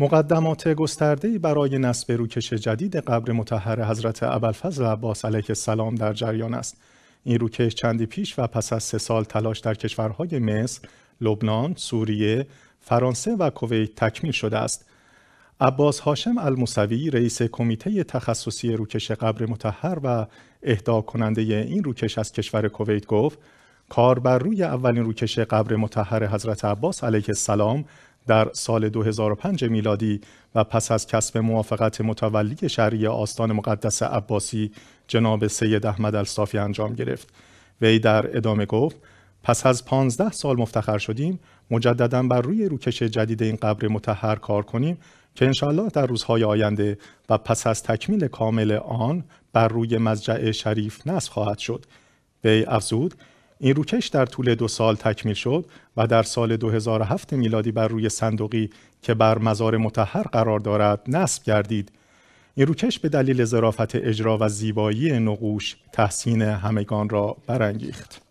مقدمات گسترده برای نصب روکش جدید قبر مطهر حضرت ابوالفضل عباس علیه السلام در جریان است. این روکش چندی پیش و پس از سه سال تلاش در کشورهای مصر، لبنان، سوریه، فرانسه و کویت تکمیل شده است. عباس هاشم الموسوی رئیس کمیته تخصصی روکش قبر متحر و اهدا کننده این روکش از کشور کویت گفت کار بر روی اولین روکش قبر متحر حضرت عباس علیه السلام در سال 2005 میلادی و پس از کسب موافقت متولی شهری آستان مقدس عباسی جناب سید احمد الصافی انجام گرفت وی در ادامه گفت پس از 15 سال مفتخر شدیم مجددا بر روی روکش جدید این قبر متحر کار کنیم که انشالله در روزهای آینده و پس از تکمیل کامل آن بر روی مزجع شریف نصب خواهد شد وی افزود این روکش در طول دو سال تکمیل شد و در سال 2007 میلادی بر روی صندوقی که بر مزار متحر قرار دارد نصب گردید. این روکش به دلیل ظرافت اجرا و زیبایی نقوش تحسین همگان را برانگیخت.